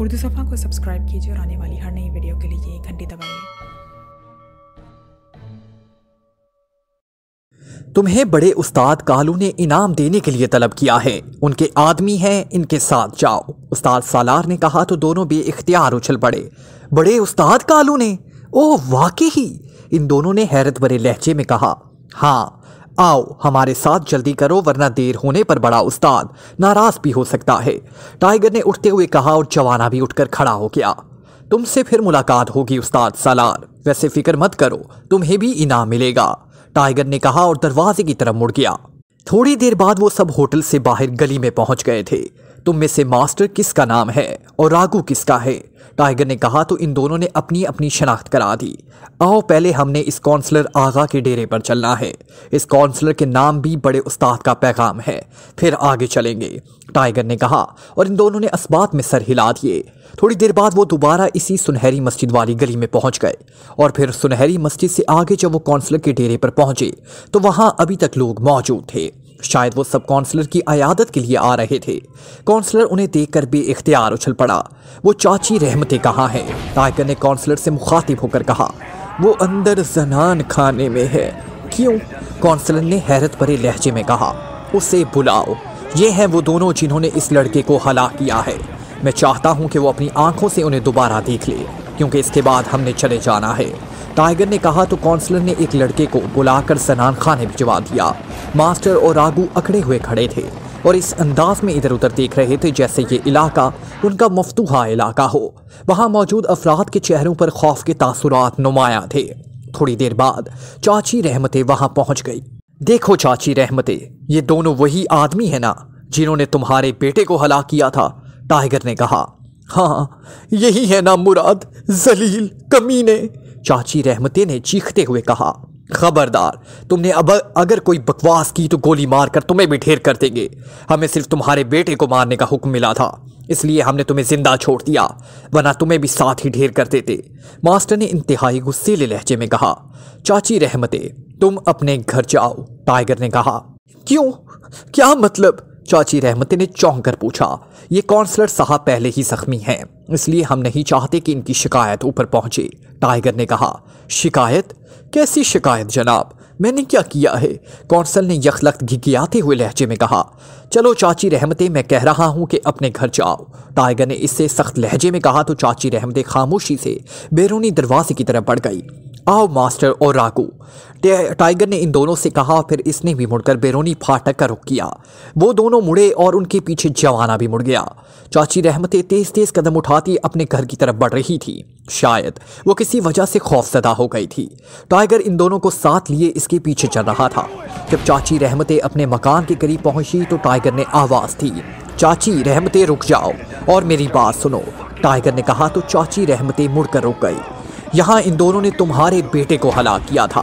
उर्दू सफ़ा को सब्सक्राइब कीजिए और आने वाली हर नई वीडियो के लिए घंटी दबाइए तुम्हें बड़े उस्ताद कालू ने इनाम देने के लिए तलब किया है उनके आदमी हैं इनके साथ जाओ उस्ताद सालार ने कहा तो दोनों बे इख्तियार उछल पड़े बड़े उस्ताद कालू ने ओह वाकई ही इन दोनों ने हैरत भरे लहजे में कहा हाँ आओ हमारे साथ जल्दी करो वरना देर होने पर बड़ा उस्ताद नाराज भी हो सकता है टाइगर ने उठते हुए कहा और जवाना भी उठकर खड़ा हो गया तुमसे फिर मुलाकात होगी उस्ताद सालार वैसे फिक्र मत करो तुम्हें भी इनाम मिलेगा टाइगर ने कहा और दरवाजे की तरफ मुड़ गया थोड़ी देर बाद वो सब होटल से बाहर गली में पहुंच गए थे तुम में से मास्टर किसका नाम है और रागू किसका है टाइगर ने कहा तो इन दोनों ने अपनी अपनी शनाख्त करा दी आओ पहले हमने इस कौंसलर आगा के डेरे पर चलना है इस कौंसलर के नाम भी बड़े उस्ताद का पैगाम है फिर आगे चलेंगे टाइगर ने कहा और इन दोनों ने असबात में सर हिला दिए थोड़ी देर बाद वो दोबारा इसी सुनहरी मस्जिद वाली गली में पहुंच गए और फिर सुनहरी मस्जिद से आगे जब वो कौंसलर के डेरे पर पहुंचे तो वहां अभी तक लोग मौजूद थे शायद वो सब काउंसलर की अयादत के लिए आ रहे थे काउंसलर उन्हें देखकर भी इख्तियार उछल पड़ा वो चाची रहमतें कहाँ हैं टाइगर ने काउंसलर से मुखातिब होकर कहा वो अंदर जनान खाने में है क्यों काउंसलर ने हैरत भरे लहजे में कहा उसे बुलाओ ये हैं वो दोनों जिन्होंने इस लड़के को हला किया है मैं चाहता हूँ कि वो अपनी आंखों से उन्हें दोबारा देख ले क्योंकि इसके बाद हमने चले जाना है टाइगर ने कहा तो काउंसलर ने एक लड़के को बुलाकर सनान खाने भिजवा दिया मास्टर और रागू अकड़े हुए खड़े थे और इस अंदाज में इधर उधर देख रहे थे जैसे ये इलाका उनका मफतूहा इलाका हो वहाँ मौजूद अफराद के चेहरों पर खौफ के तासुरात नुमाया थे थोड़ी देर बाद चाची रहमते वहाँ पहुँच गई देखो चाची रहमते ये दोनों वही आदमी है ना जिन्होंने तुम्हारे बेटे को हला किया था टाइगर ने कहा हाँ यही है ना मुराद जलील कमीने चाची रहमते ने चीखते हुए कहा खबरदार तुमने अब अगर कोई बकवास की तो गोली मार कर तुम्हें भी ढेर कर देंगे हमें सिर्फ तुम्हारे बेटे को मारने का हुक्म मिला था इसलिए हमने तुम्हें जिंदा छोड़ दिया वरना तुम्हें भी साथ ही ढेर कर देते मास्टर ने इंतहाई गुस्सेले लहजे में कहा चाची रहमते तुम अपने घर जाओ टाइगर ने कहा क्यों क्या मतलब चाची रहमती ने चौंक कर पूछा ये कौंसलर साहब पहले ही जख्मी हैं इसलिए हम नहीं चाहते कि इनकी शिकायत ऊपर पहुंचे टाइगर ने कहा शिकायत कैसी शिकायत जनाब मैंने क्या किया है कौंसल ने यखलख्त घिघियाते हुए लहजे में कहा चलो चाची रहमते मैं कह रहा हूँ कि अपने घर जाओ टाइगर ने इससे सख्त लहजे में कहा तो चाची रहमते खामोशी से बैरूनी दरवाजे की तरफ बढ़ गई आओ मास्टर और रागू टाइगर ने इन दोनों से कहा फिर इसने भी मुड़कर बेरोनी फाटक का रुख किया वो दोनों मुड़े और उनके पीछे जवाना भी मुड़ गया चाची रहमतें तेज तेज कदम उठाती अपने घर की तरफ बढ़ रही थी शायद वो किसी वजह से खौफजदा हो गई थी टाइगर इन दोनों को साथ लिए इसके पीछे चल रहा था जब चाची रहमतें अपने मकान के करीब पहुंची तो टाइगर ने आवाज़ दी चाची रहमतें रुक जाओ और मेरी बात सुनो टाइगर ने कहा तो चाची रहमतें मुड़कर रुक गई यहाँ इन दोनों ने तुम्हारे बेटे को हलाक किया था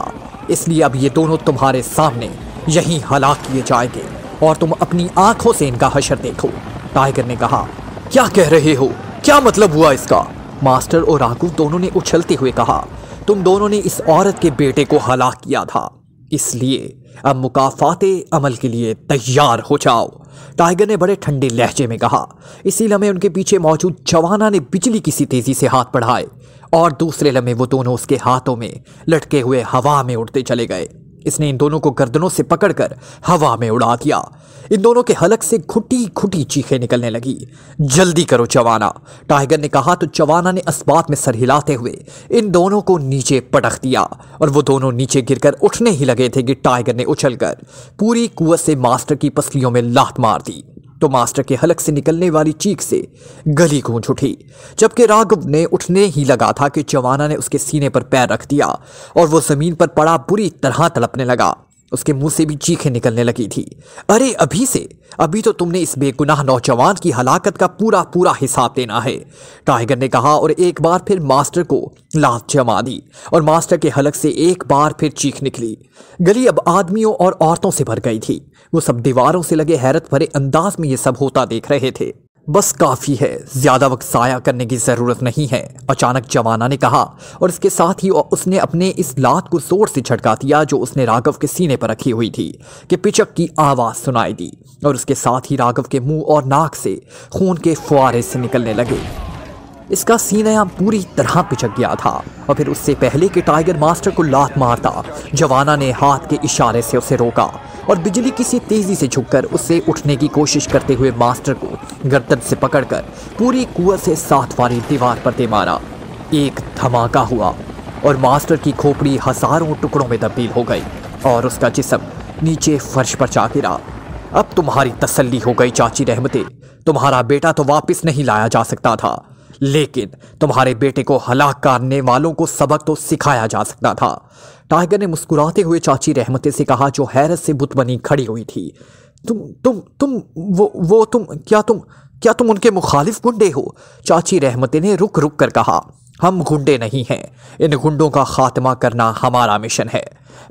इसलिए अब ये दोनों तुम्हारे सामने यहीं हलाक किए जाएंगे और तुम अपनी आंखों से इनका हशर देखो टाइगर ने कहा क्या कह रहे हो क्या मतलब हुआ इसका मास्टर और राघु दोनों ने उछलते हुए कहा तुम दोनों ने इस औरत के बेटे को हलाक किया था इसलिए अब मुकाफाते अमल के लिए तैयार हो जाओ टाइगर ने बड़े ठंडे लहजे में कहा इसी लम्हे उनके पीछे मौजूद जवाना ने बिजली किसी तेजी से हाथ बढ़ाए और दूसरे लम्हे वो दोनों उसके हाथों में लटके हुए हवा में उड़ते चले गए इसने इन दोनों को गर्दनों से पकड़कर हवा में उड़ा दिया इन दोनों के हलक से घुटी घुटी चीखें निकलने लगी जल्दी करो चवाना टाइगर ने कहा तो चवाना ने अस्बात में सर हिलाते हुए इन दोनों को नीचे पटख दिया और वो दोनों नीचे गिरकर उठने ही लगे थे कि टाइगर ने उछलकर पूरी कुवत से मास्टर की पसलियों में लात मार दी तो मास्टर के हलक से निकलने वाली चीख से गली गूंज उठी जबकि राघव ने उठने ही लगा था कि जवाना ने उसके सीने पर पैर रख दिया और वो ज़मीन पर पड़ा बुरी तरह तड़पने लगा उसके मुंह से भी चीखें निकलने लगी थी अरे अभी से अभी तो तुमने इस बेगुनाह नौजवान की हलाकत का पूरा पूरा हिसाब देना है टाइगर ने कहा और एक बार फिर मास्टर को लात जमा दी और मास्टर के हलक से एक बार फिर चीख निकली गली अब आदमियों और औरतों से भर गई थी वो सब दीवारों से लगे हैरत भरे अंदाज में ये सब होता देख रहे थे बस काफ़ी है ज़्यादा वक्त ज़ाया करने की ज़रूरत नहीं है अचानक जवाना ने कहा और इसके साथ ही उसने अपने इस लात को ज़ोर से झटका दिया जो उसने राघव के सीने पर रखी हुई थी कि पिचक की आवाज़ सुनाई दी और उसके साथ ही राघव के मुंह और नाक से खून के फुहारे से निकलने लगे इसका सीना यहाँ पूरी तरह पिचक गया था और फिर उससे पहले कि टाइगर मास्टर को लात मारता जवाना ने हाथ के इशारे से उसे रोका और बिजली किसी तेज़ी से झुककर उससे उठने की कोशिश करते हुए मास्टर को गर्दन से पकड़कर पूरी कुआ से सात वाली दीवार पर दे मारा एक धमाका हुआ और मास्टर की खोपड़ी हजारों टुकड़ों में तब्दील हो गई और उसका जिसम नीचे फर्श पर जा गिरा अब तुम्हारी तसल्ली हो गई चाची रहमते तुम्हारा बेटा तो वापस नहीं लाया जा सकता था लेकिन तुम्हारे बेटे को हलाक करने वालों को सबक तो सिखाया जा सकता था टाइगर ने मुस्कुराते हुए चाची रहमते से कहा जो हैरत से बुत बनी खड़ी हुई थी तुम तुम तुम वो वो तुम क्या तुम क्या तुम उनके मुखालिफ गुंडे हो चाची रहमते ने रुक रुक कर कहा हम गुंडे नहीं हैं इन गुंडों का खात्मा करना हमारा मिशन है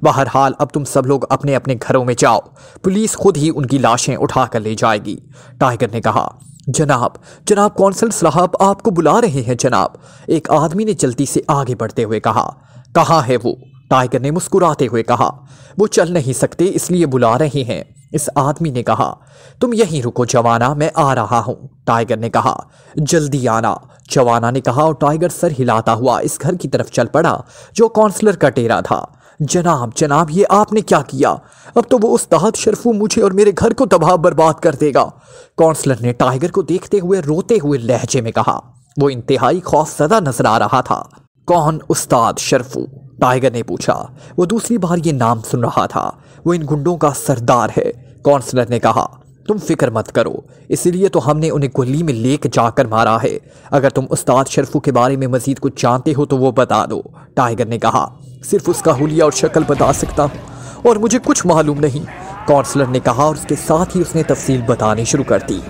बहरहाल अब तुम सब लोग अपने अपने घरों में जाओ पुलिस खुद ही उनकी लाशें उठा कर ले जाएगी टाइगर ने कहा जनाब जनाब कौंसल साहब आपको बुला रहे हैं जनाब एक आदमी ने जल्दी से आगे बढ़ते हुए कहा कहाँ है वो टाइगर ने मुस्कुराते हुए कहा वो चल नहीं सकते इसलिए बुला रहे हैं इस आदमी ने कहा तुम यहीं रुको जवाना मैं आ रहा हूं टाइगर ने कहा जल्दी आना जवाना ने कहा और टाइगर सर हिलाता हुआ इस घर की तरफ चल पड़ा जो काउंसलर का टेरा था जनाब जनाब ये आपने क्या किया अब तो वो उस तहत मुझे और मेरे घर को तबाह बर्बाद कर देगा काउंसलर ने टाइगर को देखते हुए रोते हुए लहजे में कहा वो इंतहाई सदा नजर आ रहा था कौन उस्ताद शर्फू टाइगर ने पूछा वो दूसरी बार ये नाम सुन रहा था वो इन गुंडों का सरदार है कौंसलर ने कहा तुम फिक्र मत करो इसलिए तो हमने उन्हें गोली में लेके जाकर मारा है अगर तुम उस्ताद शरफू के बारे में मज़ीद कुछ जानते हो तो वो बता दो टाइगर ने कहा सिर्फ उसका हुलिया और शक्ल बता सकता हूँ और मुझे कुछ मालूम नहीं कौंसलर ने कहा और उसके साथ ही उसने तफसील बतानी शुरू कर दी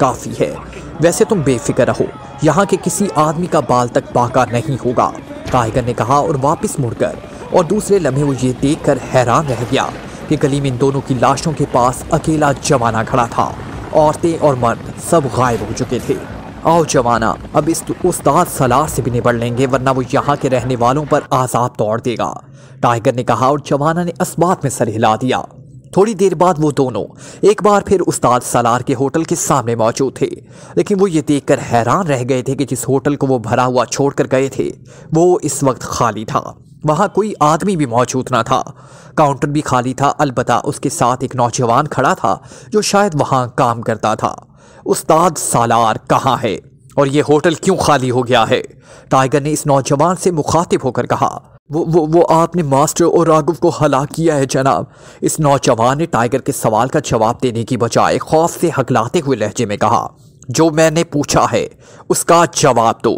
काफ़ी है वैसे तुम बेफिक्र रहो यहाँ के किसी आदमी का बाल तक बाका नहीं होगा टाइगर ने कहा और वापस मुड़कर और दूसरे लम्हे वो ये देख कर हैरान रह गया कि गली में इन दोनों की लाशों के पास अकेला जवाना खड़ा था औरतें और मर्द सब गायब हो चुके थे आओ जवाना अब इस उस्ताद सलार से भी निबड़ लेंगे वरना वो यहाँ के रहने वालों पर आजाब तोड़ देगा टाइगर ने कहा और जवाना ने इस बात में सर हिला दिया थोड़ी देर बाद वो दोनों एक बार फिर उस्ताद सालार के होटल के सामने मौजूद थे लेकिन वो ये देखकर हैरान रह गए थे कि जिस होटल को वो भरा हुआ छोड़कर गए थे वो इस वक्त खाली था वहाँ कोई आदमी भी मौजूद ना था काउंटर भी खाली था अलबत् उसके साथ एक नौजवान खड़ा था जो शायद वहाँ काम करता था उस्ताद सालार कहाँ है और ये होटल क्यों खाली हो गया है टाइगर ने इस नौजवान से मुखातिब होकर कहा वो वो वो आपने मास्टर और राघव को हला किया है जनाब इस नौजवान ने टाइगर के सवाल का जवाब देने की बजाय खौफ से हकलाते हुए लहजे में कहा जो मैंने पूछा है उसका जवाब दो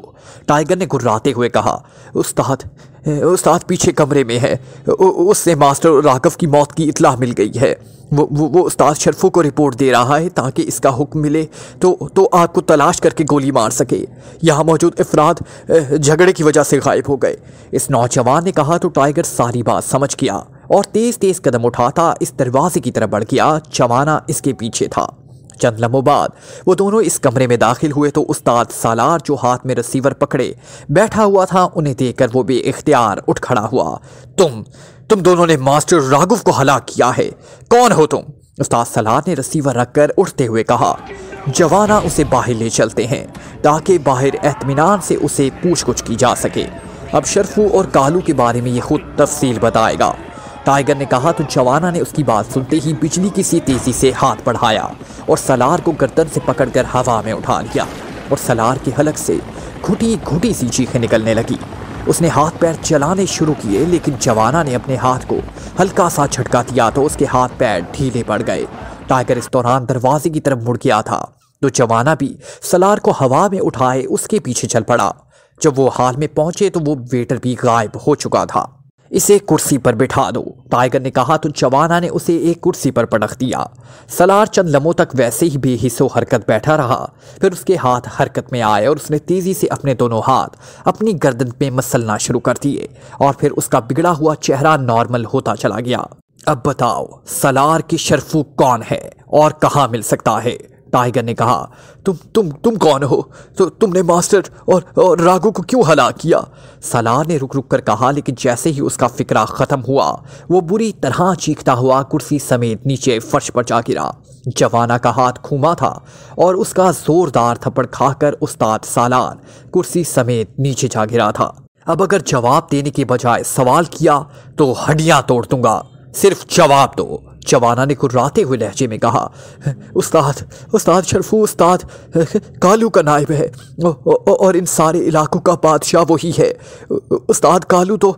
टाइगर ने गुर्राते हुए कहा उस्ताद उस्ताद पीछे कमरे में है उससे मास्टर राघव की मौत की इतला मिल गई है वो वो वो उस्ताद शरफों को रिपोर्ट दे रहा है ताकि इसका हुक्म मिले तो तो आपको तलाश करके गोली मार सके यहाँ मौजूद अफराद झगड़े की वजह से गायब हो गए इस नौजवान ने कहा तो टाइगर सारी बात समझ गया और तेज़ तेज़ कदम उठाता इस दरवाजे की तरफ बढ़ गया जमाना इसके पीछे था चंद लम्हों बाद वो दोनों इस कमरे में दाखिल हुए तो उस्ताद सालार जो हाथ में रिसीवर पकड़े बैठा हुआ था उन्हें देखकर वो बे इख्तियार उठ खड़ा हुआ तुम तुम दोनों ने मास्टर राघव को हला किया है कौन हो तुम उस्ताद सलार ने रसीवर रखकर उठते हुए कहा जवाना उसे बाहर ले चलते हैं ताकि बाहर एतमान से उसे पूछ कुछ की जा सके अब शरफू और कालू के बारे में ये खुद तफसील बताएगा टाइगर ने कहा तो जवाना ने उसकी बात सुनते ही बिजली की सी तेज़ी से हाथ बढ़ाया और सलार को गर्दन से पकड़कर हवा में उठा लिया और सलार के हलक से घुटी घुटी सी चीखें निकलने लगी उसने हाथ पैर चलाने शुरू किए लेकिन जवाना ने अपने हाथ को हल्का सा झटका दिया तो उसके हाथ पैर ढीले पड़ गए टाइगर इस दौरान दरवाजे की तरफ मुड़ गया था तो जवाना भी सलार को हवा में उठाए उसके पीछे चल पड़ा जब वो हाल में पहुंचे तो वो वेटर भी गायब हो चुका था इसे कुर्सी पर बिठा दो टाइगर ने कहा तो जवाना ने उसे एक कुर्सी पर पटक दिया सलार चंद लम्हों तक वैसे ही बेहिसो हरकत बैठा रहा फिर उसके हाथ हरकत में आए और उसने तेज़ी से अपने दोनों हाथ अपनी गर्दन पे मसलना शुरू कर दिए और फिर उसका बिगड़ा हुआ चेहरा नॉर्मल होता चला गया अब बताओ सलार की शर्फू कौन है और कहाँ मिल सकता है टाइगर ने कहा तुम तुम तुम कौन हो तो तुमने मास्टर और, और राघु को क्यों हला किया सलार ने रुक रुक कर कहा लेकिन जैसे ही उसका फिक्रा ख़त्म हुआ वो बुरी तरह चीखता हुआ कुर्सी समेत नीचे फर्श पर जा गिरा जवाना का हाथ खूमा था और उसका ज़ोरदार थप्पड़ खाकर उस्ताद सालान कुर्सी समेत नीचे जा गिरा था अब अगर जवाब देने के बजाय सवाल किया तो हड्डियां तोड़ दूंगा सिर्फ जवाब दो जवाना ने कुर्राते हुए लहजे में कहा उस्ताद उस्ताद शरफू उस्ताद कालू का नायब है और इन सारे इलाकों का बादशाह वही है उस्ताद कालू तो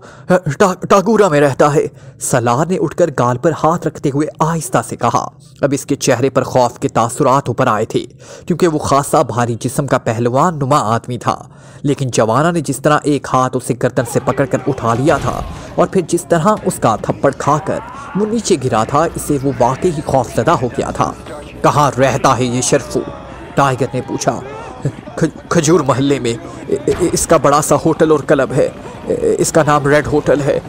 टागूरा में रहता है सलार ने उठकर गाल पर हाथ रखते हुए आहिस्ता से कहा अब इसके चेहरे पर खौफ के तासुरात ऊपर आए थे क्योंकि वो खासा भारी जिस्म का पहलवान नुमा आदमी था लेकिन जवाना ने जिस तरह एक हाथ उसे गर्दन से पकड़कर उठा लिया था और फिर जिस तरह उसका थप्पड़ खाकर वो नीचे गिरा था इसे वो वाकई ही खौफजदा हो गया था कहाँ रहता है ये शरफू टाइगर ने पूछा खजूर महल्ले में इसका बड़ा सा होटल और क्लब है इसका नाम रेड होटल है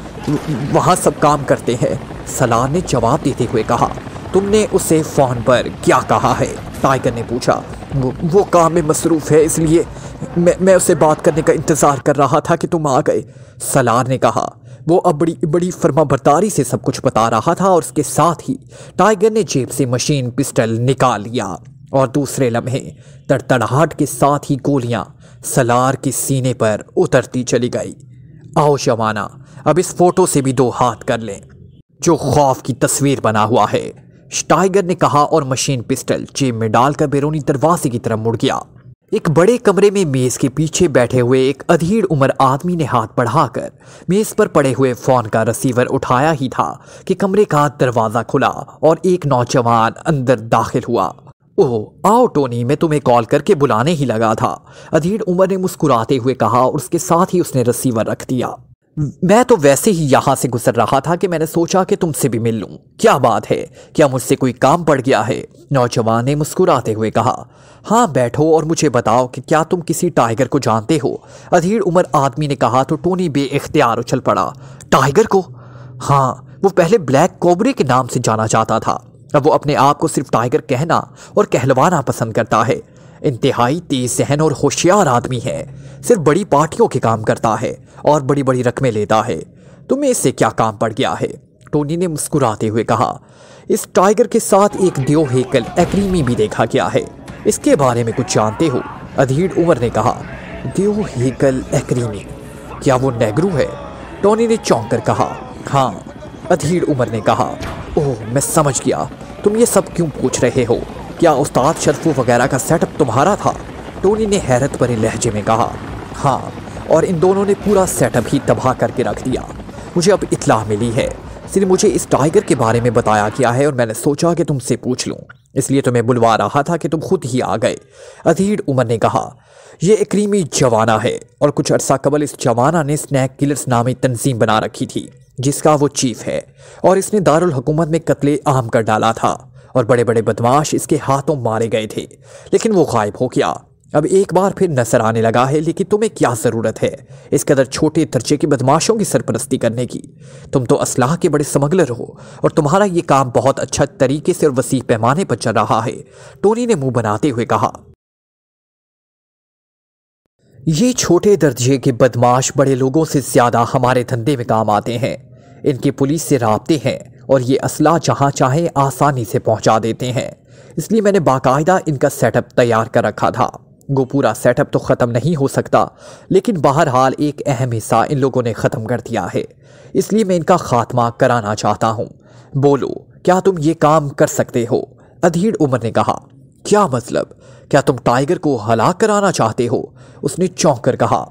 वहाँ सब काम करते हैं सलार ने जवाब देते हुए कहा तुमने उसे फ़ोन पर क्या कहा है टाइगर ने पूछा वो, वो काम में मसरूफ़ है इसलिए मैं मैं उसे बात करने का इंतज़ार कर रहा था कि तुम आ गए सलार ने कहा वो अब बड़ी बड़ी फर्मा बरतारी से सब कुछ बता रहा था और उसके साथ ही टाइगर ने जेब से मशीन पिस्टल निकाल लिया और दूसरे लम्हे तड़तड़ाहट के साथ ही गोलियां सलार के सीने पर उतरती चली गई आओ शवाना अब इस फोटो से भी दो हाथ कर लें जो खौफ की तस्वीर बना हुआ है टाइगर ने कहा और मशीन पिस्टल जेब में डालकर बैरूनी दरवाजे की तरफ मुड़ गया एक बड़े कमरे में मेज़ के पीछे बैठे हुए एक अधीर उम्र आदमी ने हाथ बढ़ाकर मेज़ पर पड़े हुए फ़ोन का रिसीवर उठाया ही था कि कमरे का दरवाज़ा खुला और एक नौजवान अंदर दाखिल हुआ ओह आओ टोनी मैं तुम्हें कॉल करके बुलाने ही लगा था अधीड़ उमर ने मुस्कुराते हुए कहा और उसके साथ ही उसने रिसीवर रख दिया मैं तो वैसे ही यहाँ से गुजर रहा था कि मैंने सोचा कि तुमसे भी मिल लूँ क्या बात है क्या मुझसे कोई काम पड़ गया है नौजवान ने मुस्कुराते हुए कहा हाँ बैठो और मुझे बताओ कि क्या तुम किसी टाइगर को जानते हो अधीर उमर आदमी ने कहा तो टोनी बे इख्तियार उछल पड़ा टाइगर को हाँ वो पहले ब्लैक कोबरे के नाम से जाना जाता था अब वो अपने आप को सिर्फ टाइगर कहना और कहलवाना पसंद करता है इंतहाई तेज सहन और होशियार आदमी है सिर्फ बड़ी पार्टियों के काम करता है और बड़ी बड़ी रकमें लेता है तुम्हें इससे क्या काम पड़ गया है टोनी ने मुस्कुराते हुए कहा इस टाइगर के साथ एक दियो हेकल एक्रीमी भी देखा गया है इसके बारे में कुछ जानते हो अधीर उमर ने कहा दियो हेकल एक्रीमी क्या वो नेगरू है टोनी ने चौंक कर कहा हाँ अधीर उमर ने कहा ओह मैं समझ गया तुम ये सब क्यों पूछ रहे हो क्या उस्ताद शरफू वगैरह का सेटअप तुम्हारा था टोनी ने हैरत भरे लहजे में कहा हाँ और इन दोनों ने पूरा सेटअप ही तबाह करके रख दिया मुझे अब इतला मिली है सिर्फ मुझे इस टाइगर के बारे में बताया गया है और मैंने सोचा कि तुमसे पूछ लूँ इसलिए तुम्हें तो बुलवा रहा था कि तुम खुद ही आ गए अधीर उमर ने कहा यह एकरीमी जवाना है और कुछ अरसा कबल इस जवाना ने स्नैक किलर्स नामी तंजीम बना रखी थी जिसका वो चीफ है और इसने दारुल हुकूमत में कत्ले आम कर डाला था और बड़े बड़े बदमाश इसके हाथों मारे गए थे लेकिन वो गायब हो गया अब एक बार फिर नजर आने लगा है लेकिन तुम्हें क्या ज़रूरत है इस कदर छोटे दर्जे के बदमाशों की सरपरस्ती करने की तुम तो असलाह के बड़े समगलर हो और तुम्हारा ये काम बहुत अच्छा तरीके से और वसी पैमाने पर चल रहा है टोनी ने मुंह बनाते हुए कहा ये छोटे दर्जे के बदमाश बड़े लोगों से ज़्यादा हमारे धंधे में काम आते हैं इनके पुलिस से रबते हैं और ये असला जहाँ चाहे आसानी से पहुँचा देते हैं इसलिए मैंने बाकायदा इनका सेटअप तैयार कर रखा था वो पूरा सेटअप तो ख़त्म नहीं हो सकता लेकिन बहरहाल एक अहम हिस्सा इन लोगों ने ख़त्म कर दिया है इसलिए मैं इनका ख़ात्मा कराना चाहता हूँ बोलो क्या तुम ये काम कर सकते हो अधीर उमर ने कहा क्या मतलब क्या तुम टाइगर को हलाक कराना चाहते हो उसने चौंक कर कहा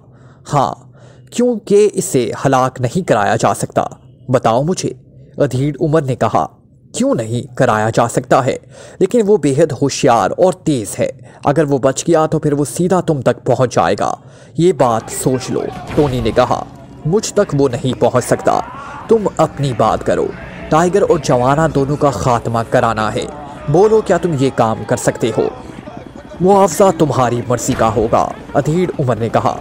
हाँ क्योंकि इसे हलाक नहीं कराया जा सकता बताओ मुझे अधीर उमर ने कहा क्यों नहीं कराया जा सकता है लेकिन वो बेहद होशियार और तेज़ है अगर वो बच गया तो फिर वो सीधा तुम तक पहुंच जाएगा ये बात सोच लो टोनी ने कहा मुझ तक वो नहीं पहुंच सकता तुम अपनी बात करो टाइगर और जवाना दोनों का खात्मा कराना है बोलो क्या तुम ये काम कर सकते हो मुआवजा तुम्हारी मर्जी का होगा अधीर उमर ने कहा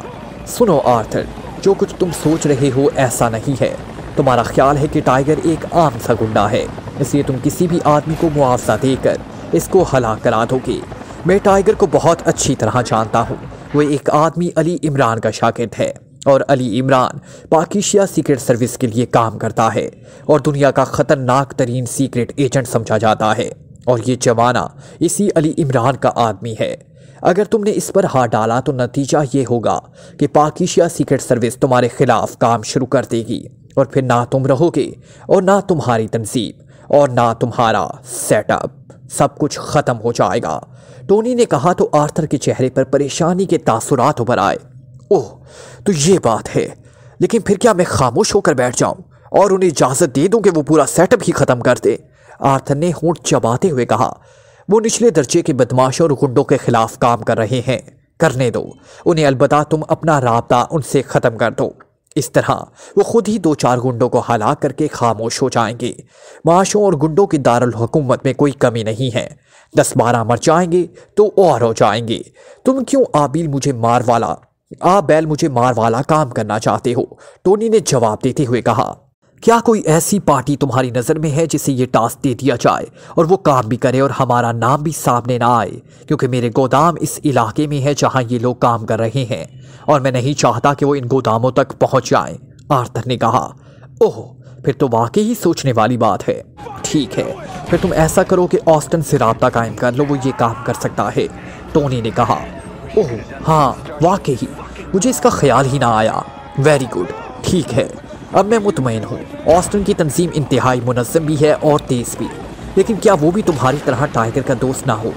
सुनो आर्थर जो कुछ तुम सोच रहे हो ऐसा नहीं है तुम्हारा ख्याल है कि टाइगर एक आम सा गुंडा है इसलिए तुम किसी भी आदमी को मुआवजा देकर इसको हला करा दोगे मैं टाइगर को बहुत अच्छी तरह जानता हूँ वो एक आदमी अली इमरान का शागिद है और अली इमरान पाकिशिया सीक्रेट सर्विस के लिए काम करता है और दुनिया का ख़तरनाक तरीन सीक्रेट एजेंट समझा जाता है और ये जमाना इसी अली इमरान का आदमी है अगर तुमने इस पर हाथ डाला तो नतीजा ये होगा कि पाकिशिया सीक्रेट सर्विस तुम्हारे खिलाफ काम शुरू कर देगी और फिर ना तुम रहोगे और ना तुम्हारी तनसीब और ना तुम्हारा सेटअप सब कुछ ख़त्म हो जाएगा टोनी ने कहा तो आर्थर के चेहरे पर परेशानी के तासुरात उभर आए ओह तो ये बात है लेकिन फिर क्या मैं खामोश होकर बैठ जाऊं और उन्हें इजाज़त दे दूं कि वो पूरा सेटअप ही ख़त्म कर दे आर्थर ने होंठ चबाते हुए कहा वो निचले दर्जे के बदमाशों और गुंडों के ख़िलाफ़ काम कर रहे हैं करने दो उन्हें अलबत् तुम अपना रबता उनसे ख़त्म कर दो इस तरह वो खुद ही दो चार गुंडों को हला करके खामोश हो जाएंगे माशों और गुंडों की हुकूमत में कोई कमी नहीं है दस बारह मर जाएंगे तो और हो जाएंगे तुम क्यों आबिल मुझे मार वाला आ बैल मुझे मार वाला काम करना चाहते हो टोनी ने जवाब देते हुए कहा क्या कोई ऐसी पार्टी तुम्हारी नज़र में है जिसे ये टास्क दे दिया जाए और वो काम भी करे और हमारा नाम भी सामने ना आए क्योंकि मेरे गोदाम इस इलाके में है जहाँ ये लोग काम कर रहे हैं और मैं नहीं चाहता कि वो इन गोदामों तक पहुँच जाए आर्थर ने कहा ओह फिर तो वाकई ही सोचने वाली बात है ठीक है फिर तुम ऐसा करो कि ऑस्टन से रबता कायम कर लो वो ये काम कर सकता है टोनी ने कहा ओह हाँ वाकई मुझे इसका ख्याल ही ना आया वेरी गुड ठीक है अब मैं मुतमिन हूँ ऑस्टन की तंजीम इंतहाई मुनजम भी है और तेज़ भी लेकिन क्या वो भी तुम्हारी तरह टाइगर का दोस्त ना हो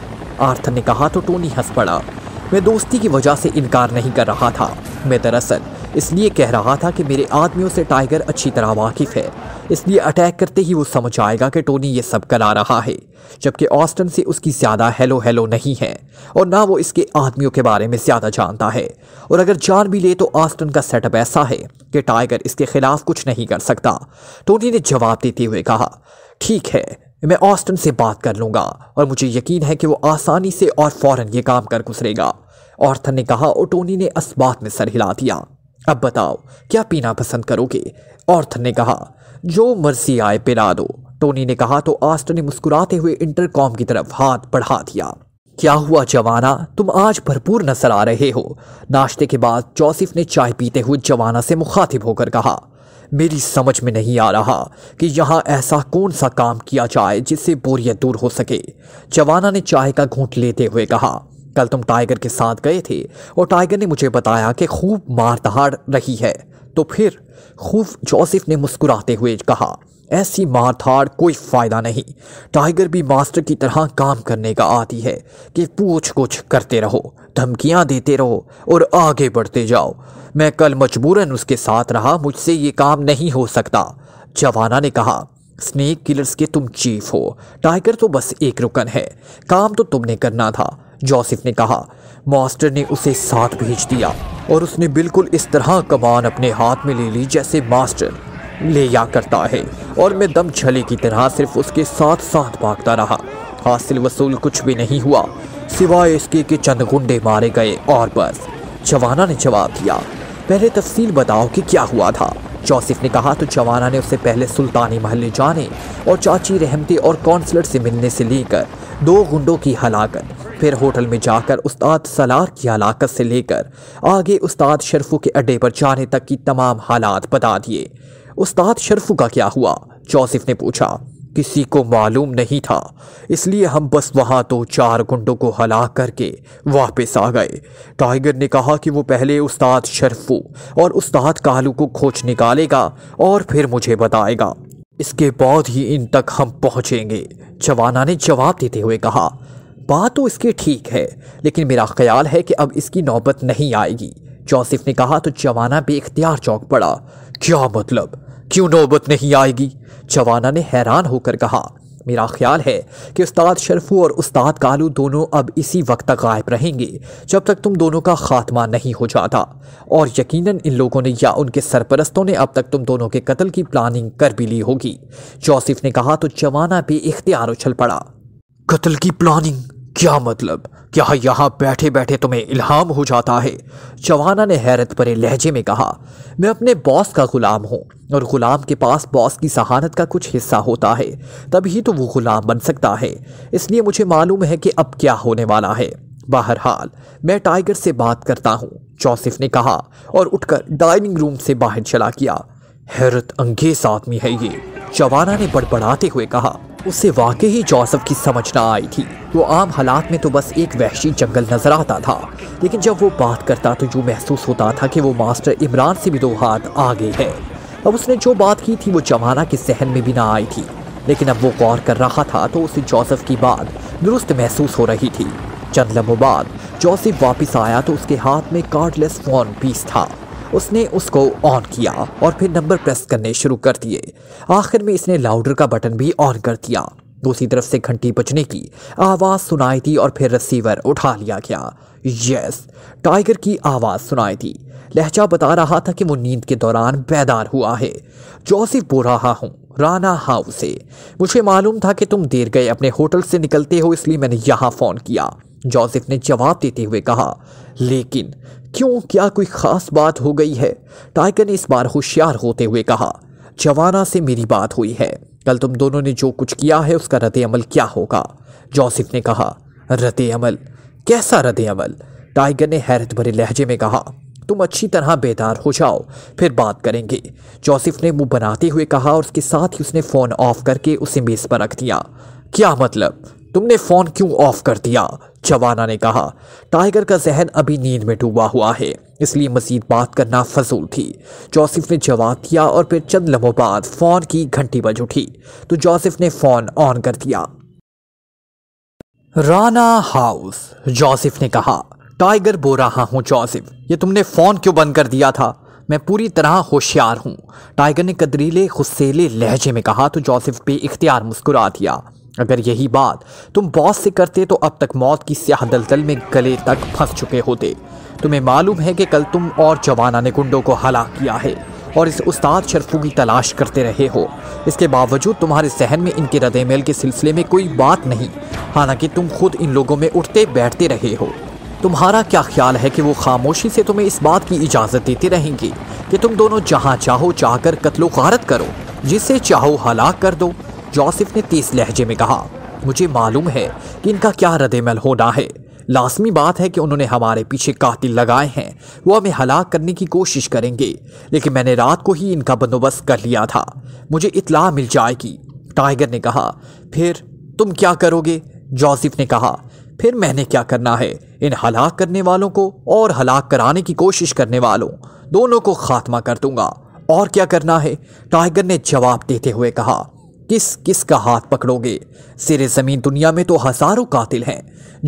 आर्थर ने कहा तो टोनी हंस पड़ा मैं दोस्ती की वजह से इनकार नहीं कर रहा था मैं दरअसल इसलिए कह रहा था कि मेरे आदमियों से टाइगर अच्छी तरह वाकिफ़ है इसलिए अटैक करते ही वो समझ आएगा कि टोनी ये सब करा रहा है जबकि ऑस्टन से उसकी ज़्यादा हेलो हेलो नहीं है और ना वो इसके आदमियों के बारे में ज़्यादा जानता है और अगर जान भी ले तो ऑस्टन का सेटअप ऐसा है कि टाइगर इसके खिलाफ कुछ नहीं कर सकता टोनी ने जवाब देते हुए कहा ठीक है मैं ऑस्टन से बात कर लूँगा और मुझे यकीन है कि वो आसानी से और फ़ौरन ये काम कर गुजरेगा ऑर्थन ने कहा और टोनी ने इस बात में सर हिला दिया अब बताओ क्या पीना पसंद करोगे ऑर्थन ने कहा जो मर्जी आए पिरा दो टोनी ने कहा तो आस्टर ने मुस्कुराते हुए इंटरकॉम की तरफ हाथ बढ़ा दिया क्या हुआ जवाना तुम आज भरपूर नजर आ रहे हो नाश्ते के बाद जोसिफ ने चाय पीते हुए जवाना से मुखातिब होकर कहा मेरी समझ में नहीं आ रहा कि यहाँ ऐसा कौन सा काम किया जाए जिससे बोरियत दूर हो सके जवाना ने चाय का घूंट लेते हुए कहा कल तुम टाइगर के साथ गए थे और टाइगर ने मुझे बताया कि खूब मार धाड़ रही है तो फिर खूब जोसेफ ने मुस्कुराते हुए कहा ऐसी मार धाड़ कोई फ़ायदा नहीं टाइगर भी मास्टर की तरह काम करने का आती है कि पूछ कुछ करते रहो धमकियां देते रहो और आगे बढ़ते जाओ मैं कल मजबूरन उसके साथ रहा मुझसे ये काम नहीं हो सकता जवाना ने कहा स्नेक किलर्स के तुम चीफ हो टाइगर तो बस एक रुकन है काम तो तुमने करना था जोसेफ ने कहा मास्टर ने उसे साथ भेज दिया और उसने बिल्कुल इस तरह कमान अपने हाथ में ले ली जैसे मास्टर ले या करता है और मैं दम छले की तरह सिर्फ उसके साथ साथ भागता रहा हासिल वसूल कुछ भी नहीं हुआ सिवाय इसके कि चंद गुंडे मारे गए और बस जवाना ने जवाब दिया पहले तफसील बताओ कि क्या हुआ था जोसेफ ने कहा तो जवाना ने उसे पहले सुल्तानी महल जाने और चाची रहमती और कौंसलर से मिलने से लेकर दो गुंडों की हलाकत फिर होटल में जाकर उस्ताद सलार की हलाकत से लेकर आगे उस्ताद शरफू के अड्डे पर जाने तक की तमाम हालात बता दिए उस्ताद शरफू का क्या हुआ जोसेफ ने पूछा किसी को मालूम नहीं था इसलिए हम बस वहाँ तो चार गुंडों को हला करके वापस आ गए टाइगर ने कहा कि वो पहले उस्ताद शरफू और उस्ताद कालू को खोज निकालेगा और फिर मुझे बताएगा इसके बाद ही इन तक हम पहुँचेंगे जवाना ने जवाब देते हुए कहा बात तो इसके ठीक है लेकिन मेरा ख्याल है कि अब इसकी नौबत नहीं आएगी जोसेफ ने कहा तो जवाना बेख्तियार चौक पड़ा क्या मतलब क्यों नौबत नहीं आएगी जवाना ने हैरान होकर कहा मेरा ख्याल है कि उस्ताद शरफू और उस्ताद कालू दोनों अब इसी वक्त तक गायब रहेंगे जब तक तुम दोनों का खात्मा नहीं हो जाता और यकीनन इन लोगों ने या उनके सरपरस्तों ने अब तक तुम दोनों के कत्ल की प्लानिंग कर भी ली होगी जोसिफ ने कहा तो जवाना भी इख्तियार उछल पड़ा कत्ल की प्लानिंग क्या मतलब क्या यहाँ बैठे बैठे तुम्हें इल्हाम हो जाता है जवाना ने हैरत भरे लहजे में कहा मैं अपने बॉस का ग़ुलाम हूँ और ग़ुलाम के पास बॉस की सहानत का कुछ हिस्सा होता है तभी तो वो ग़ुलाम बन सकता है इसलिए मुझे मालूम है कि अब क्या होने वाला है बहरहाल मैं टाइगर से बात करता हूँ जोसेफ ने कहा और उठकर डाइनिंग रूम से बाहर चला गया हैरत अंगेज आदमी है ये जवाना ने बड़बड़ाते हुए कहा उसे वाकई ही जोसफ की समझ ना आई थी वो आम हालात में तो बस एक वहशी जंगल नजर आता था लेकिन जब वो बात करता तो जो महसूस होता था कि वो मास्टर इमरान से भी दो हाथ आगे है अब उसने जो बात की थी वो जवाना के सहन में भी ना आई थी लेकिन अब वो गौर कर रहा था तो उसे जोसफ की बात दुरुस्त महसूस हो रही थी चंद लम्बो बाद जोसफ वापिस आया तो उसके हाथ में कार्डलेस फोन पीस था उसने उसको ऑन किया और फिर नंबर प्रेस करने शुरू कर दिए आखिर में इसने लाउडर का बटन भी ऑन कर दिया दूसरी तरफ से घंटी बजने की आवाज़ सुनाई थी और फिर रिसीवर उठा लिया गया यस टाइगर की आवाज़ सुनाई थी लहजा बता रहा था कि वो नींद के दौरान बेदार हुआ है जोसेफ बोल रहा हूँ राना हाउ से मुझे मालूम था कि तुम देर गए अपने होटल से निकलते हो इसलिए मैंने यहाँ फ़ोन किया जोसेफ ने जवाब देते हुए कहा लेकिन क्यों क्या कोई ख़ास बात हो गई है टाइगर ने इस बार होशियार होते हुए कहा जवाना से मेरी बात हुई है कल तुम दोनों ने जो कुछ किया है उसका रद्द अमल क्या होगा जोसेफ ने कहा रद्द अमल कैसा रद्द अमल टाइगर ने हैरत भरे लहजे में कहा तुम अच्छी तरह बेदार हो जाओ फिर बात करेंगे जोसेफ ने मुंह बनाते हुए कहा और उसके साथ ही उसने फ़ोन ऑफ करके उसे मेज़ पर रख दिया क्या मतलब तुमने फ़ोन क्यों ऑफ कर दिया जवाना ने कहा टाइगर का जहन अभी नींद में डूबा हुआ है इसलिए मजीद बात करना फजूल थी जोसेफ ने जवाब दिया और फिर चंद लम्हों बाद फ़ोन की घंटी बज उठी तो जोसेफ ने फ़ोन ऑन कर दिया राना हाउस जोसेफ ने कहा टाइगर बो रहा हूँ जोसेफ ये तुमने फ़ोन क्यों बंद कर दिया था मैं पूरी तरह होशियार हूं टाइगर ने कदरीले खुसेले लहजे में कहा तो जोसेफ बे इख्तियार मुस्कुरा दिया अगर यही बात तुम बॉस से करते तो अब तक मौत की स्याह दलदल में गले तक फंस चुके होते तुम्हें मालूम है कि कल तुम और जवाना ने गुंडों को हलाक किया है और इस उस्ताद शरफू की तलाश करते रहे हो इसके बावजूद तुम्हारे जहन में इनके मेल के सिलसिले में कोई बात नहीं हालांकि तुम खुद इन लोगों में उठते बैठते रहे हो तुम्हारा क्या ख्याल है कि वो खामोशी से तुम्हें इस बात की इजाज़त देते रहेंगे कि तुम दोनों जहाँ चाहो जाकर कत्लो गारत करो जिसे चाहो हलाक कर दो जोसेफ ने तेज लहजे में कहा मुझे मालूम है कि इनका क्या रदमल होना है लाजमी बात है कि उन्होंने हमारे पीछे कातिल लगाए हैं वो हमें हलाक करने की कोशिश करेंगे लेकिन मैंने रात को ही इनका बंदोबस्त कर लिया था मुझे इतला मिल जाएगी टाइगर ने कहा फिर तुम क्या करोगे जोसेफ ने कहा फिर मैंने क्या करना है इन हलाक करने वालों को और हलाक कराने की कोशिश करने वालों दोनों को खात्मा कर दूंगा और क्या करना है टाइगर ने जवाब देते हुए कहा किस किस का हाथ पकड़ोगे सिरे ज़मीन दुनिया में तो हज़ारों कातिल हैं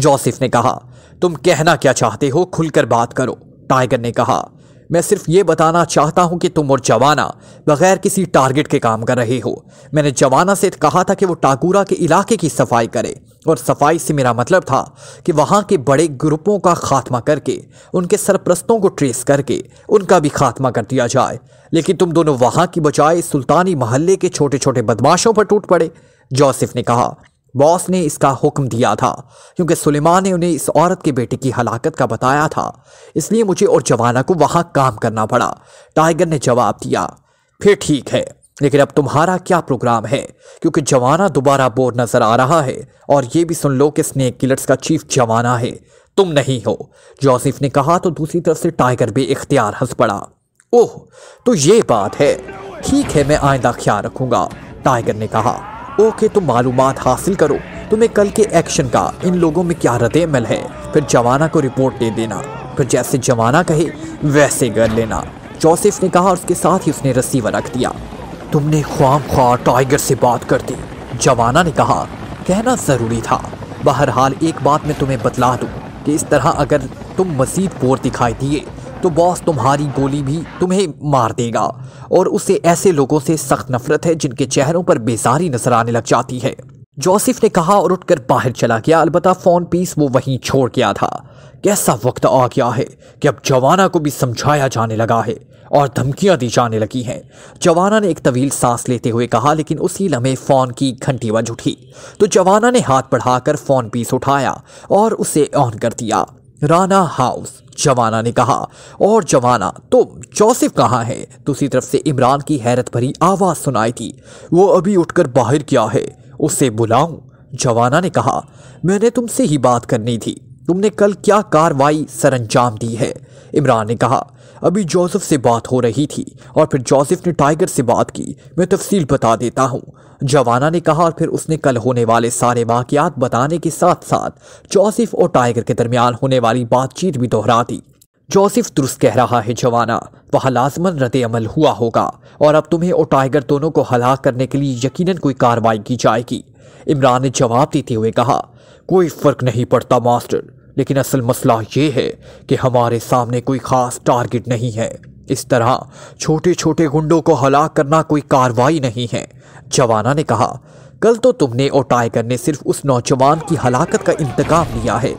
जोसेफ ने कहा तुम कहना क्या चाहते हो खुलकर बात करो टाइगर ने कहा मैं सिर्फ ये बताना चाहता हूँ कि तुम और जवाना बगैर किसी टारगेट के काम कर रहे हो मैंने जवाना से कहा था कि वो टाकूरा के इलाके की सफाई करे और सफाई से मेरा मतलब था कि वहाँ के बड़े ग्रुपों का खात्मा करके उनके सरप्रस्तों को ट्रेस करके उनका भी खात्मा कर दिया जाए लेकिन तुम दोनों वहाँ की बजाय सुल्तानी महल्ले के छोटे छोटे बदमाशों पर टूट पड़े जोसेफ ने कहा बॉस ने इसका हुक्म दिया था क्योंकि सुलेमान ने उन्हें इस औरत के बेटे की हलाकत का बताया था इसलिए मुझे और जवाना को वहां काम करना पड़ा टाइगर ने जवाब दिया फिर ठीक है लेकिन अब तुम्हारा क्या प्रोग्राम है क्योंकि जवाना दोबारा बोर नज़र आ रहा है और ये भी सुन लो कि स्नेक किलर्स का चीफ जवाना है तुम नहीं हो जोसेफ ने कहा तो दूसरी तरफ से टाइगर भी इख्तियार हंस पड़ा ओह तो ये बात है ठीक है मैं आइंदा ख्याल रखूंगा टाइगर ने कहा ओके तुम मालूम हासिल करो तुम्हें कल के एक्शन का इन लोगों में क्या रद अमल है फिर जवाना को रिपोर्ट दे देना फिर जैसे जवाना कहे वैसे कर लेना जोसेफ ने कहा और उसके साथ ही उसने रसीवर रख दिया तुमने ख्वाम ख्वा टाइगर से बात कर दी जवाना ने कहा कहना ज़रूरी था बहरहाल एक बात मैं तुम्हें बतला दूँ कि इस तरह अगर तुम मज़ीद बोर दिखाई दिए तो बॉस तुम्हारी गोली भी तुम्हें मार देगा और उसे ऐसे लोगों से सख्त नफरत है जिनके चेहरों पर बेजारी नजर आने लग जाती है जोसेफ ने कहा और उठकर बाहर चला गया अलबत्त फ़ोन पीस वो वहीं छोड़ गया था कैसा वक्त आ गया है कि अब जवाना को भी समझाया जाने लगा है और धमकियां दी जाने लगी हैं जवाना ने एक तवील सांस लेते हुए कहा लेकिन उसी लम्हे फ़ोन की घंटी बज उठी तो जवाना ने हाथ बढ़ाकर फ़ोन पीस उठाया और उसे ऑन कर दिया राना हाउस जवाना ने कहा और जवाना तुम जोसेफ कहाँ है दूसरी तरफ से इमरान की हैरत भरी आवाज़ सुनाई थी वो अभी उठकर बाहर क्या है उसे बुलाऊं जवाना ने कहा मैंने तुमसे ही बात करनी थी तुमने कल क्या कार्रवाई सरंजाम दी है इमरान ने कहा अभी जोसेफ से बात हो रही थी और फिर जोसेफ ने टाइगर से बात की मैं तफसील बता देता हूँ जवाना ने कहा और फिर उसने कल होने वाले सारे वाकियात बताने के साथ साथ जोसेफ और टाइगर के दरमियान होने वाली बातचीत भी दोहरा दी जोसेफ दुरुस्त कह रहा है जवाना वह लाजमन रद्द अमल हुआ होगा और अब तुम्हें और टाइगर दोनों को हलाक करने के लिए यकीनन कोई कार्रवाई की जाएगी इमरान ने जवाब देते हुए कहा कोई फ़र्क नहीं पड़ता मास्टर लेकिन असल मसला ये है कि हमारे सामने कोई ख़ास टारगेट नहीं है इस तरह छोटे छोटे गुंडों को हलाक करना कोई कार्रवाई नहीं है जवाना ने कहा कल तो तुमने और टाइगर ने सिर्फ उस नौजवान की हलाकत का इंतकाम लिया है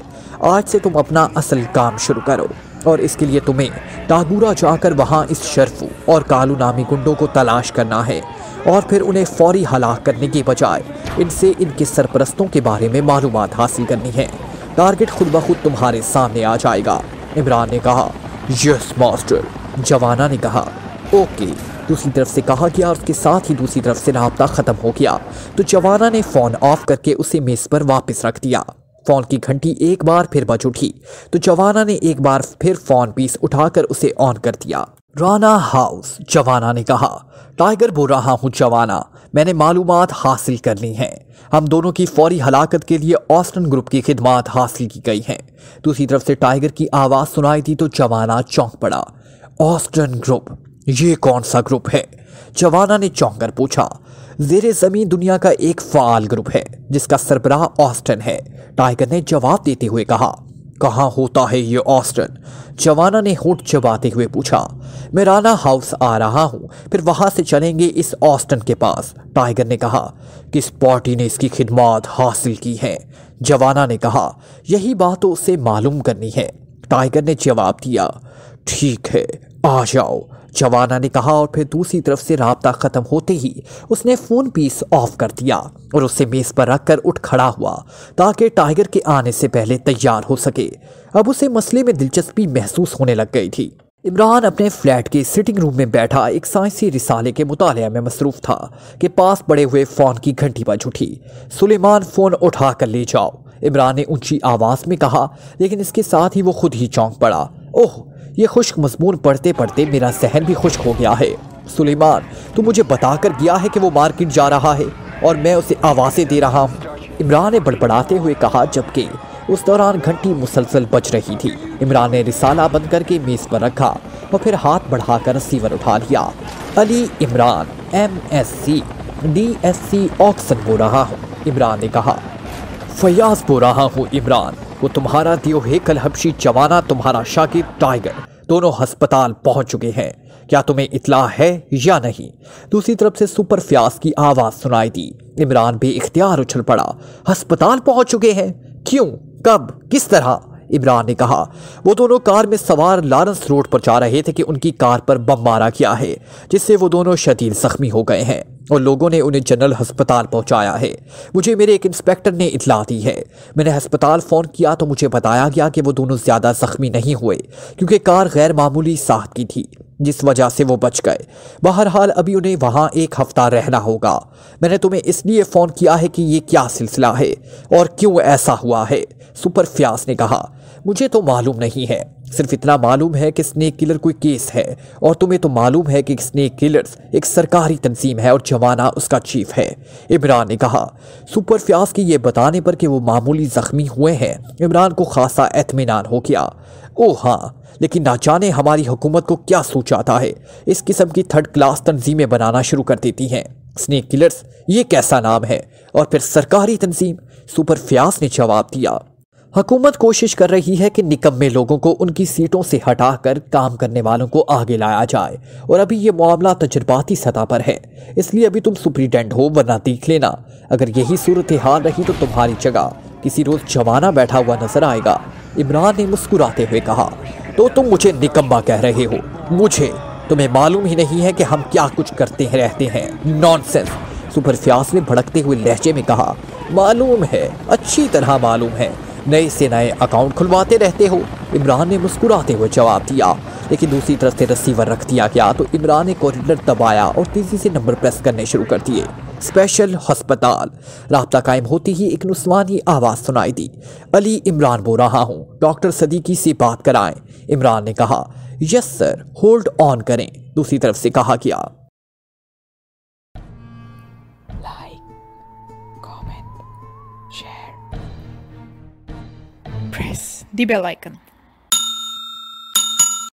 आज से तुम अपना असल काम शुरू करो और इसके लिए तुम्हें टागूरा जाकर वहाँ इस शर्फू और कालू नामी गुंडों को तलाश करना है और फिर उन्हें फौरी हलाक करने के बजाय इनसे इनके सरपरस्तों के बारे में मालूम हासिल करनी है टारगेट खुद ब खुद तुम्हारे सामने आ जाएगा इमरान ने कहा यस मास्टर जवाना ने कहा ओके दूसरी तरफ से कहा गया और उसके साथ ही दूसरी तरफ से रबता ख़त्म हो गया तो जवाना ने फ़ोन ऑफ करके उसे मेज़ पर वापस रख दिया फ़ोन की घंटी एक बार फिर बज उठी तो जवाना ने एक बार फिर फ़ोन पीस उठाकर उसे ऑन कर दिया राना हाउस जवाना ने कहा टाइगर बोल रहा हूँ जवाना मैंने मालूम हासिल कर ली हैं हम दोनों की फौरी हलाकत के लिए ऑस्टन ग्रुप की खिदमत हासिल की गई हैं दूसरी तरफ से टाइगर की आवाज़ सुनाई दी तो जवाना चौंक पड़ा ऑस्टन ग्रुप ये कौन सा ग्रुप है जवाना ने चौंकर पूछा जेर ज़मीन दुनिया का एक फ़ाल ग्रुप है जिसका सरबराह ऑस्टन है टाइगर ने जवाब देते हुए कहा कहाँ होता है ये ऑस्टन जवाना ने होट चबाते हुए पूछा मैं राना हाउस आ रहा हूँ फिर वहाँ से चलेंगे इस ऑस्टन के पास टाइगर ने कहा किस पार्टी ने इसकी खिदमात हासिल की है जवाना ने कहा यही बात तो उसे मालूम करनी है टाइगर ने जवाब दिया ठीक है आ जाओ जवाना ने कहा और फिर दूसरी तरफ से रबता ख़त्म होते ही उसने फ़ोन पीस ऑफ कर दिया और उसे मेज़ पर रख कर उठ खड़ा हुआ ताकि टाइगर के आने से पहले तैयार हो सके अब उसे मसले में दिलचस्पी महसूस होने लग गई थी इमरान अपने फ्लैट के सिटिंग रूम में बैठा एक साइंसी रिसाले के मुताले में मसरूफ़ था कि पास पड़े हुए फ़ोन की घंटी बज उठी सुलेमान फ़ोन उठा कर ले जाओ इमरान ने ऊंची आवाज़ में कहा लेकिन इसके साथ ही वो खुद ही चौंक पड़ा ओह ये खुश्क मजमून पढ़ते पढ़ते मेरा जहन भी खुश्क हो गया है सुलेमान तू मुझे बताकर गया है कि वो मार्केट जा रहा है और मैं उसे आवाज़ें दे रहा हूँ इमरान ने बड़बड़ाते हुए कहा जबकि उस दौरान घंटी मुसलसल बज रही थी इमरान ने रिसाला बंद करके मेज़ पर रखा और फिर हाथ बढ़ाकर सीवर उठा लिया Ali Imran M S C D S C Oxon बो रहा हूँ इमरान ने कहा फयाज बो रहा हूँ इमरान वो तुम्हारा दियो हेकल हबशी जवाना तुम्हारा शाकिब टाइगर दोनों हस्पताल पहुंच चुके हैं क्या तुम्हें इतला है या नहीं दूसरी तरफ से सुपर फ्यास की आवाज़ सुनाई दी इमरान भी इख्तियार उछल पड़ा हस्पताल पहुंच चुके हैं क्यों कब किस तरह इमरान ने कहा वो दोनों कार में सवार लारेंस रोड पर जा रहे थे कि उनकी कार पर बम मारा गया है जिससे वो दोनों शदीद जख्मी हो गए हैं और लोगों ने उन्हें जनरल हस्पताल पहुंचाया है मुझे मेरे एक इंस्पेक्टर ने इतला दी है मैंने हस्पताल फ़ोन किया तो मुझे बताया गया कि वो दोनों ज़्यादा ज़ख्मी नहीं हुए क्योंकि कार गैर मामूली साहब की थी जिस वजह से वो बच गए बहरहाल अभी उन्हें वहाँ एक हफ़्ता रहना होगा मैंने तुम्हें इसलिए फ़ोन किया है कि ये क्या सिलसिला है और क्यों ऐसा हुआ है सुपर फ्यास ने कहा मुझे तो मालूम नहीं है सिर्फ इतना मालूम है कि स्नेक किलर कोई केस है और तुम्हें तो मालूम है कि स्नेक किलर्स एक सरकारी तंजीम है और जवाना उसका चीफ है इमरान ने कहा सुपर फ्यास के ये बताने पर कि वो मामूली ज़ख्मी हुए हैं इमरान को खासा एतमान हो गया ओ हाँ लेकिन ना जाने हमारी हुकूमत को क्या सोच आता है इस किस्म की थर्ड क्लास तंजीमें बनाना शुरू कर देती हैं स्नेक किलर्स ये कैसा नाम है और फिर सरकारी तंजीम सुपर फ्यास ने जवाब दिया हुकूमत कोशिश कर रही है कि निकम्मे लोगों को उनकी सीटों से हटाकर काम करने वालों को आगे लाया जाए और अभी ये मामला तजुर्बाती सतह पर है इसलिए अभी तुम सुप्रीटेंड हो वरना देख लेना अगर यही सूरत हाल रही तो तुम्हारी जगह किसी रोज़ जवाना बैठा हुआ नजर आएगा इमरान ने मुस्कुराते हुए कहा तो तुम मुझे निकम्बा कह रहे हो मुझे तुम्हें मालूम ही नहीं है कि हम क्या कुछ करते हैं रहते हैं नॉनसेंस सुपरफ्यास ने भड़कते हुए लहजे में कहा मालूम है अच्छी तरह मालूम है नए से नए अकाउंट खुलवाते रहते हो इमरान ने मुस्कुराते हुए जवाब दिया लेकिन दूसरी तरफ से रसीवर रख दिया गया तो इमरान ने कॉरिडर दबाया और तेज़ी से नंबर प्रेस करने शुरू कर दिए स्पेशल हस्पताल रबता कायम होते ही एक नुस्वानी आवाज़ सुनाई दी अली इमरान बो रहा हूँ डॉक्टर सदीकी से बात कराएं इमरान ने कहा यस सर होल्ड ऑन करें दूसरी तरफ से कहा गया Grace, de Bel Icon.